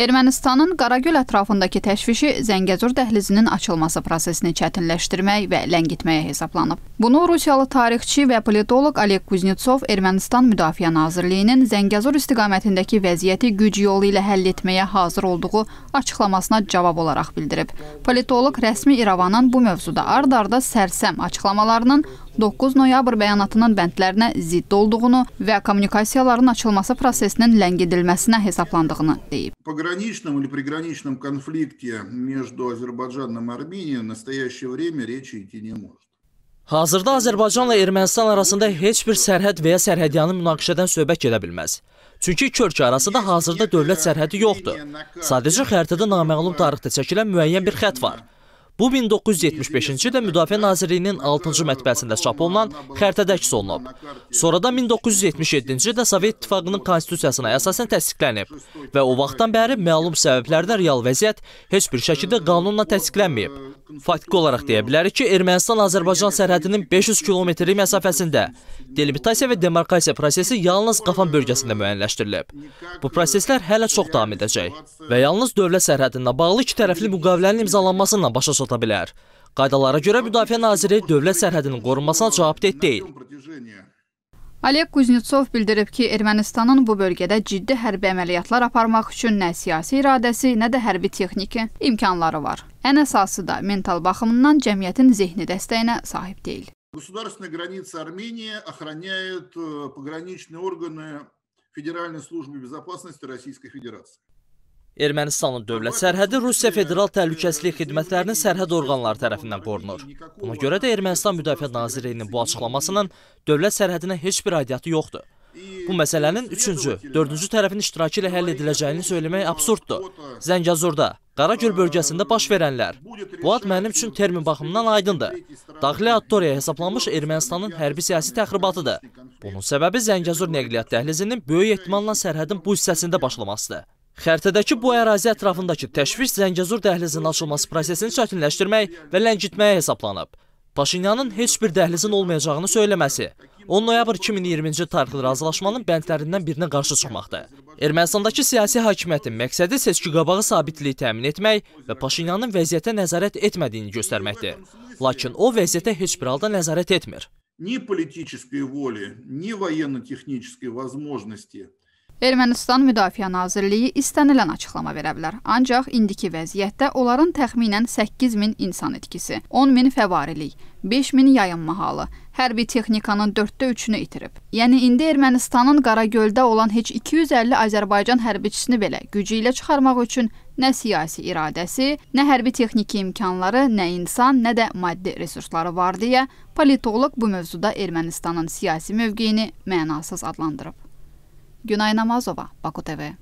Ermənistanın Qaragül ətrafındakı təşvişi Zəngəzur dəhlizinin açılması prosesini çətinləşdirmək və ləngitməyə hesablanıb. Bunu Rusiyalı tarixçi və politoloq Oleg Kuznetsov Ermənistan Müdafiə Nazirliyinin Zəngəzur istiqamətindəki vəziyyəti güc yolu ilə həll etməyə hazır olduğu açıqlamasına cavab olaraq bildirib. Politoloq rəsmi İrəvanın bu mövzuda ard-arda sərsəm açıqlamalarının 9 noyabr bəyanatının bəndlərinə zidd olduğunu və kommunikasiyaların açılması prosesinin ləngidilməsinə hesablandığını deyib. Пограничном или приграничном конфликте между Азербайджаном и Арменией в настоящее время речи идти не может. Hazırda Azərbaycanla Ermənistan arasında heç bir sərhəd və ya sərhədyanı münaqişədən söhbət gedə bilməz. Çünki iki ölkə arasında hazırda dövlət sərhədi yoxdur. Sadəcə xəritədə naməlum tarixdə çəkilən müəyyən bir xətt var. Bu 1975-ci ildə Müdafiə Nazirliyinin 6-cı mətbəəsində çap olunan xəritədə əks olunub. Sonra da 1977-ci ildə Sovet İttifaqının konstitusiyasına əsasən təsdiqlənib və o vaxtdan bəri məlum səbəblərdə real vəziyyət heç bir şəkildə qanunla təsdiqlənməyib. Faktiki olaraq deyə bilərik ki, Ermənistan-Azərbaycan sərhədinin 500 kilometrlik məsafəsində delimitasiya və demarkasiya prosesi yalnız Qafan bölgəsində müəyyənləşdirilib. Bu proseslər hələ çox davam edəcək və yalnız dövlət sərhədinə bağlı iki tərəfli müqavilənin imzalanması ilə başa çatacaq başlada bilər. Qaydalara görə Müdafiə Naziri dövlət sərhədinin qorunmasına cavabdeh deyil. Oleg Kuznetsov bildirib ki, Ermənistanın bu bölgədə ciddi hərbi əməliyyatlar aparmaq üçün nə siyasi iradəsi, nə də hərbi texniki imkanları var. Ən əsası da mental baxımından cəmiyyətin zehni dəstəyinə sahib deyil. Государственные границы Армении охраняют э, пограничные органы Федеральной службы безопасности Российской Федерации. Ermənistanın dövlət sərhədi Rusiya Federal Təhlükəslik Xidmətlərinin sərhəd orqanları tərəfindən qorunur. Buna görə də Ermənistan Müdafiə Nazirliyinin bu açıqlamasının dövlət sərhədinə heç bir aidiyyatı yoxdur. Bu məsələnin üçüncü, dördüncü tərəfin iştirakı ilə həll ediləcəyini söyləmək absurddur. Zəngəzurda, Qaragöl bölgəsində baş verənlər. Bu ad mənim üçün termin baxımından aydındır. Daxili auditoriyaya hesablanmış Ermənistanın hərbi siyasi təxribatıdır. Bunun səbəbi Zəngəzur nəqliyyat dəhlizinin böyük ehtimalla sərhədin bu hissəsində başlamasıdır. Xəritədəki bu ərazi ətrafındakı təşviş Zəngəzur dəhlizinin açılması prosesini çətinləşdirmək və ləngitməyə hesablanıb. Paşinyanın heç bir dəhlizin olmayacağını söyləməsi 10 noyabr 2020-ci tarixli razılaşmanın bəndlərindən birinə qarşı çıxmaqdır. Ermənistandakı siyasi hakimiyyətin məqsədi seçki qabağı sabitliyi təmin etmək və Paşinyanın vəziyyətə nəzarət etmədiyini göstərməkdir. Lakin o vəziyyətə heç bir halda nəzarət etmir. Ni politiki voli, ni voyenno-texniki возможности Ermənistan Müdafiə Nazirliyi istənilən açıqlama verə bilər. Ancaq indiki vəziyyətdə onların təxminən 8 min insan itkisi, 10 min fəvarilik, 5 min yayınma halı, hərbi texnikanın dörddə üçünü itirib. Yəni indi Ermənistanın Qaragöldə olan heç 250 Azərbaycan hərbiçisini belə gücü ilə çıxarmaq üçün nə siyasi iradəsi, nə hərbi texniki imkanları, nə insan, nə də maddi resursları var deyə politoloq bu mövzuda Ermənistanın siyasi mövqeyini mənasız adlandırıb. Юнайна Мазова, Баку ТВ.